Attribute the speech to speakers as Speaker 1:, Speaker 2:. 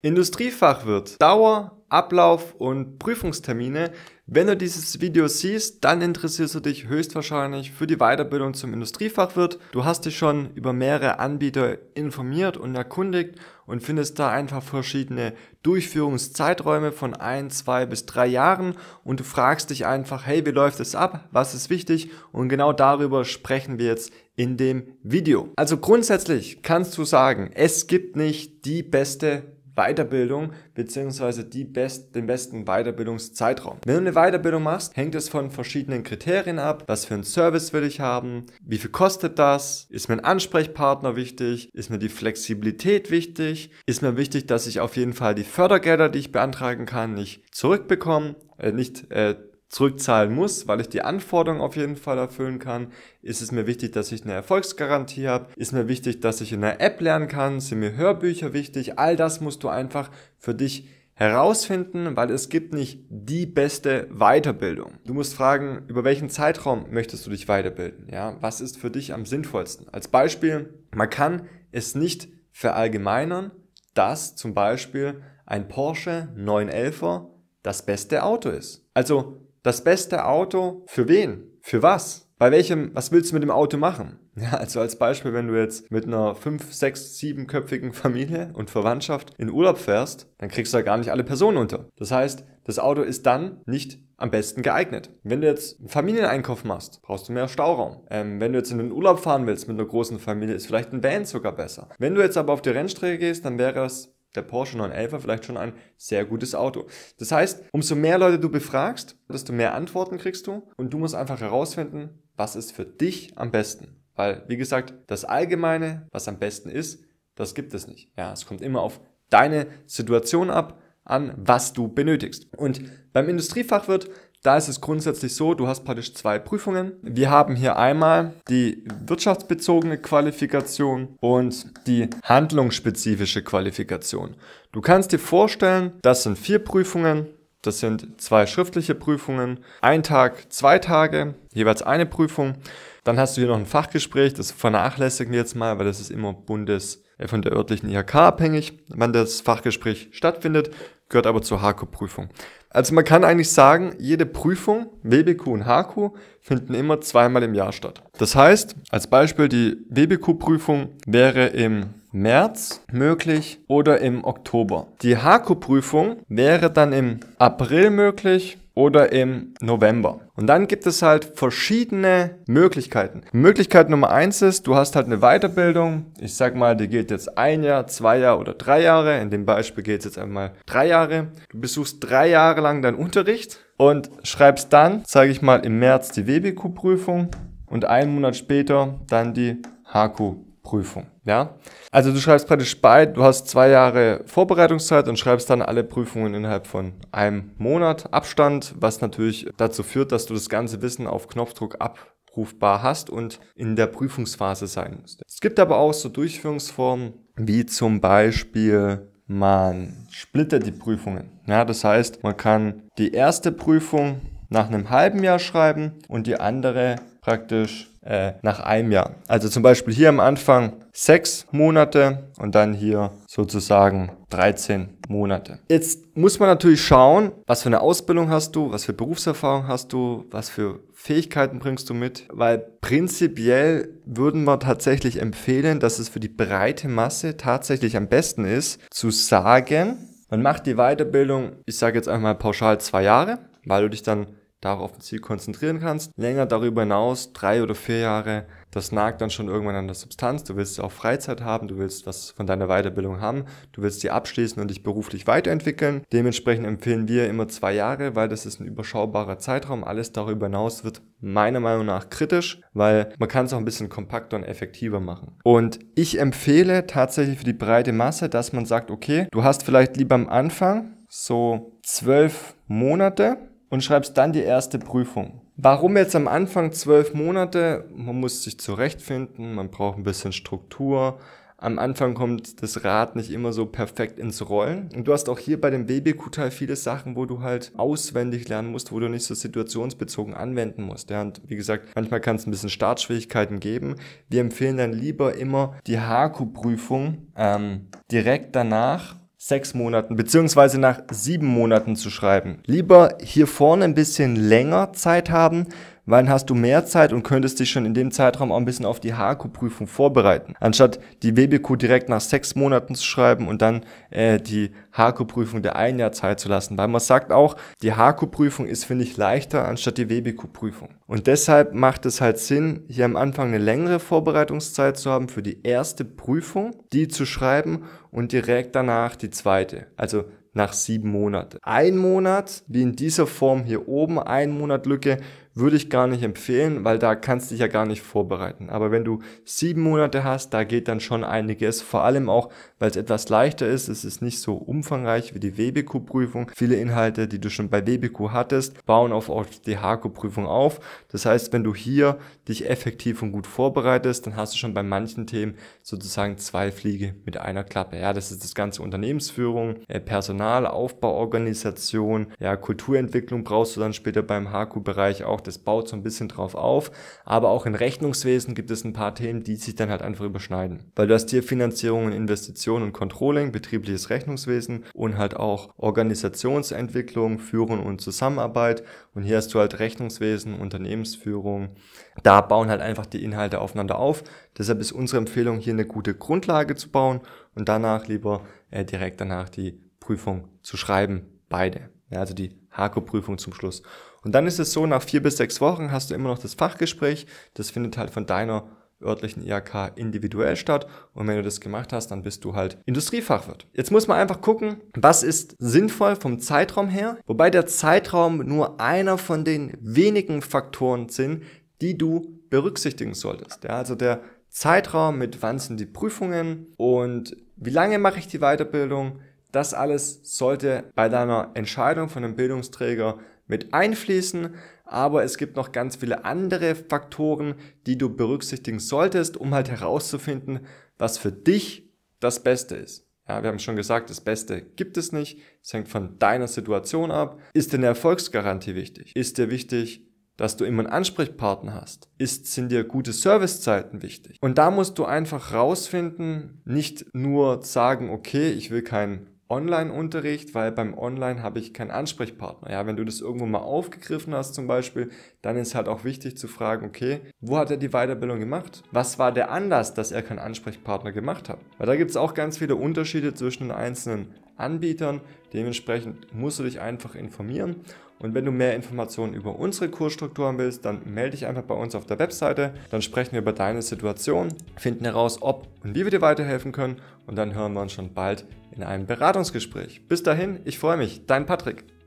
Speaker 1: Industriefachwirt, Dauer, Ablauf und Prüfungstermine. Wenn du dieses Video siehst, dann interessierst du dich höchstwahrscheinlich für die Weiterbildung zum Industriefachwirt. Du hast dich schon über mehrere Anbieter informiert und erkundigt und findest da einfach verschiedene Durchführungszeiträume von ein, zwei bis drei Jahren und du fragst dich einfach, hey, wie läuft es ab? Was ist wichtig? Und genau darüber sprechen wir jetzt in dem Video. Also grundsätzlich kannst du sagen, es gibt nicht die beste Weiterbildung beziehungsweise die best, den besten Weiterbildungszeitraum. Wenn du eine Weiterbildung machst, hängt es von verschiedenen Kriterien ab. Was für einen Service will ich haben? Wie viel kostet das? Ist mir ein Ansprechpartner wichtig? Ist mir die Flexibilität wichtig? Ist mir wichtig, dass ich auf jeden Fall die Fördergelder, die ich beantragen kann, nicht zurückbekomme? Äh, nicht äh, zurückzahlen muss, weil ich die Anforderungen auf jeden Fall erfüllen kann? Ist es mir wichtig, dass ich eine Erfolgsgarantie habe? Ist mir wichtig, dass ich in der App lernen kann? Sind mir Hörbücher wichtig? All das musst du einfach für dich herausfinden, weil es gibt nicht die beste Weiterbildung. Du musst fragen, über welchen Zeitraum möchtest du dich weiterbilden? Ja, was ist für dich am sinnvollsten? Als Beispiel, man kann es nicht verallgemeinern, dass zum Beispiel ein Porsche 911er das beste Auto ist. Also das beste Auto für wen? Für was? Bei welchem, was willst du mit dem Auto machen? Ja, also als Beispiel, wenn du jetzt mit einer 5, 6, 7-köpfigen Familie und Verwandtschaft in Urlaub fährst, dann kriegst du ja gar nicht alle Personen unter. Das heißt, das Auto ist dann nicht am besten geeignet. Wenn du jetzt einen Familieneinkauf machst, brauchst du mehr Stauraum. Ähm, wenn du jetzt in den Urlaub fahren willst mit einer großen Familie, ist vielleicht ein Van sogar besser. Wenn du jetzt aber auf die Rennstrecke gehst, dann wäre es der Porsche 911 vielleicht schon ein sehr gutes Auto. Das heißt, umso mehr Leute du befragst, desto mehr Antworten kriegst du und du musst einfach herausfinden, was ist für dich am besten. Weil, wie gesagt, das Allgemeine, was am besten ist, das gibt es nicht. Ja, es kommt immer auf deine Situation ab an, was du benötigst. Und beim Industriefachwirt, da ist es grundsätzlich so, du hast praktisch zwei Prüfungen. Wir haben hier einmal die wirtschaftsbezogene Qualifikation und die handlungsspezifische Qualifikation. Du kannst dir vorstellen, das sind vier Prüfungen, das sind zwei schriftliche Prüfungen, ein Tag, zwei Tage, jeweils eine Prüfung. Dann hast du hier noch ein Fachgespräch, das vernachlässigen wir jetzt mal, weil das ist immer Bundes, äh, von der örtlichen IHK abhängig, wann das Fachgespräch stattfindet gehört aber zur HAKU-Prüfung. Also man kann eigentlich sagen, jede Prüfung, WBQ und HAKU, finden immer zweimal im Jahr statt. Das heißt, als Beispiel, die WBQ-Prüfung wäre im März möglich oder im Oktober. Die haku prüfung wäre dann im April möglich oder im November. Und dann gibt es halt verschiedene Möglichkeiten. Möglichkeit Nummer eins ist, du hast halt eine Weiterbildung. Ich sag mal, die geht jetzt ein Jahr, zwei Jahre oder drei Jahre. In dem Beispiel geht es jetzt einmal drei Jahre. Du besuchst drei Jahre lang deinen Unterricht und schreibst dann, sage ich mal, im März die WBQ-Prüfung und einen Monat später dann die HQ Prüfung. Ja? Also du schreibst praktisch beide, du hast zwei Jahre Vorbereitungszeit und schreibst dann alle Prüfungen innerhalb von einem Monat Abstand, was natürlich dazu führt, dass du das ganze Wissen auf Knopfdruck abrufbar hast und in der Prüfungsphase sein musst. Es gibt aber auch so Durchführungsformen wie zum Beispiel man splittet die Prüfungen. Ja, das heißt, man kann die erste Prüfung nach einem halben Jahr schreiben und die andere praktisch äh, nach einem Jahr. Also zum Beispiel hier am Anfang sechs Monate und dann hier sozusagen 13 Monate. Jetzt muss man natürlich schauen, was für eine Ausbildung hast du, was für Berufserfahrung hast du, was für Fähigkeiten bringst du mit, weil prinzipiell würden wir tatsächlich empfehlen, dass es für die breite Masse tatsächlich am besten ist, zu sagen, man macht die Weiterbildung, ich sage jetzt einmal pauschal zwei Jahre, weil du dich dann darauf ein Ziel konzentrieren kannst. Länger darüber hinaus, drei oder vier Jahre, das nagt dann schon irgendwann an der Substanz. Du willst auch Freizeit haben, du willst was von deiner Weiterbildung haben, du willst sie abschließen und dich beruflich weiterentwickeln. Dementsprechend empfehlen wir immer zwei Jahre, weil das ist ein überschaubarer Zeitraum. Alles darüber hinaus wird meiner Meinung nach kritisch, weil man kann es auch ein bisschen kompakter und effektiver machen. Und ich empfehle tatsächlich für die breite Masse, dass man sagt, okay, du hast vielleicht lieber am Anfang so zwölf Monate und schreibst dann die erste Prüfung. Warum jetzt am Anfang zwölf Monate? Man muss sich zurechtfinden, man braucht ein bisschen Struktur. Am Anfang kommt das Rad nicht immer so perfekt ins Rollen. Und du hast auch hier bei dem BBQ-Teil viele Sachen, wo du halt auswendig lernen musst, wo du nicht so situationsbezogen anwenden musst. Ja, und wie gesagt, manchmal kann es ein bisschen Startschwierigkeiten geben. Wir empfehlen dann lieber immer die HQ-Prüfung ähm, direkt danach sechs Monaten beziehungsweise nach sieben Monaten zu schreiben. Lieber hier vorne ein bisschen länger Zeit haben Wann hast du mehr Zeit und könntest dich schon in dem Zeitraum auch ein bisschen auf die HAKU-Prüfung vorbereiten? Anstatt die WBQ direkt nach sechs Monaten zu schreiben und dann äh, die HAKU-Prüfung der ein Jahr Zeit zu lassen. Weil man sagt auch, die HAKU-Prüfung ist, finde ich, leichter anstatt die WBQ-Prüfung. Und deshalb macht es halt Sinn, hier am Anfang eine längere Vorbereitungszeit zu haben für die erste Prüfung, die zu schreiben und direkt danach die zweite. Also nach sieben Monaten. Ein Monat, wie in dieser Form hier oben, ein Monat Lücke würde ich gar nicht empfehlen, weil da kannst du dich ja gar nicht vorbereiten. Aber wenn du sieben Monate hast, da geht dann schon einiges. Vor allem auch, weil es etwas leichter ist. Es ist nicht so umfangreich wie die WBQ-Prüfung. Viele Inhalte, die du schon bei WBQ hattest, bauen auf die hq prüfung auf. Das heißt, wenn du hier dich effektiv und gut vorbereitest, dann hast du schon bei manchen Themen sozusagen zwei Fliege mit einer Klappe. Ja, das ist das ganze Unternehmensführung, äh, Personal, Aufbauorganisation, ja, Kulturentwicklung brauchst du dann später beim hq bereich auch. Das baut so ein bisschen drauf auf. Aber auch in Rechnungswesen gibt es ein paar Themen, die sich dann halt einfach überschneiden. Weil du hast hier Finanzierungen, Investitionen und Controlling, betriebliches Rechnungswesen und halt auch Organisationsentwicklung, Führung und Zusammenarbeit. Und hier hast du halt Rechnungswesen, Unternehmensführung. Da bauen halt einfach die Inhalte aufeinander auf. Deshalb ist unsere Empfehlung, hier eine gute Grundlage zu bauen und danach lieber äh, direkt danach die Prüfung zu schreiben. Beide. Ja, also die Hako-Prüfung zum Schluss. Und dann ist es so, nach vier bis sechs Wochen hast du immer noch das Fachgespräch. Das findet halt von deiner örtlichen IHK individuell statt. Und wenn du das gemacht hast, dann bist du halt Industriefachwirt. Jetzt muss man einfach gucken, was ist sinnvoll vom Zeitraum her. Wobei der Zeitraum nur einer von den wenigen Faktoren sind, die du berücksichtigen solltest. Ja, also der Zeitraum, mit wann sind die Prüfungen und wie lange mache ich die Weiterbildung, das alles sollte bei deiner Entscheidung von einem Bildungsträger mit einfließen, aber es gibt noch ganz viele andere Faktoren, die du berücksichtigen solltest, um halt herauszufinden, was für dich das Beste ist. Ja, wir haben schon gesagt, das Beste gibt es nicht. Es hängt von deiner Situation ab. Ist denn eine Erfolgsgarantie wichtig? Ist dir wichtig, dass du immer einen Ansprechpartner hast? Ist, sind dir gute Servicezeiten wichtig? Und da musst du einfach rausfinden, nicht nur sagen, okay, ich will keinen Online-Unterricht, weil beim Online habe ich keinen Ansprechpartner. Ja, wenn du das irgendwo mal aufgegriffen hast zum Beispiel, dann ist halt auch wichtig zu fragen, okay, wo hat er die Weiterbildung gemacht? Was war der Anlass, dass er keinen Ansprechpartner gemacht hat? Weil da gibt es auch ganz viele Unterschiede zwischen den einzelnen Anbietern. Dementsprechend musst du dich einfach informieren. Und wenn du mehr Informationen über unsere Kursstrukturen willst, dann melde dich einfach bei uns auf der Webseite. Dann sprechen wir über deine Situation, finden heraus, ob und wie wir dir weiterhelfen können. Und dann hören wir uns schon bald in einem Beratungsgespräch. Bis dahin, ich freue mich. Dein Patrick.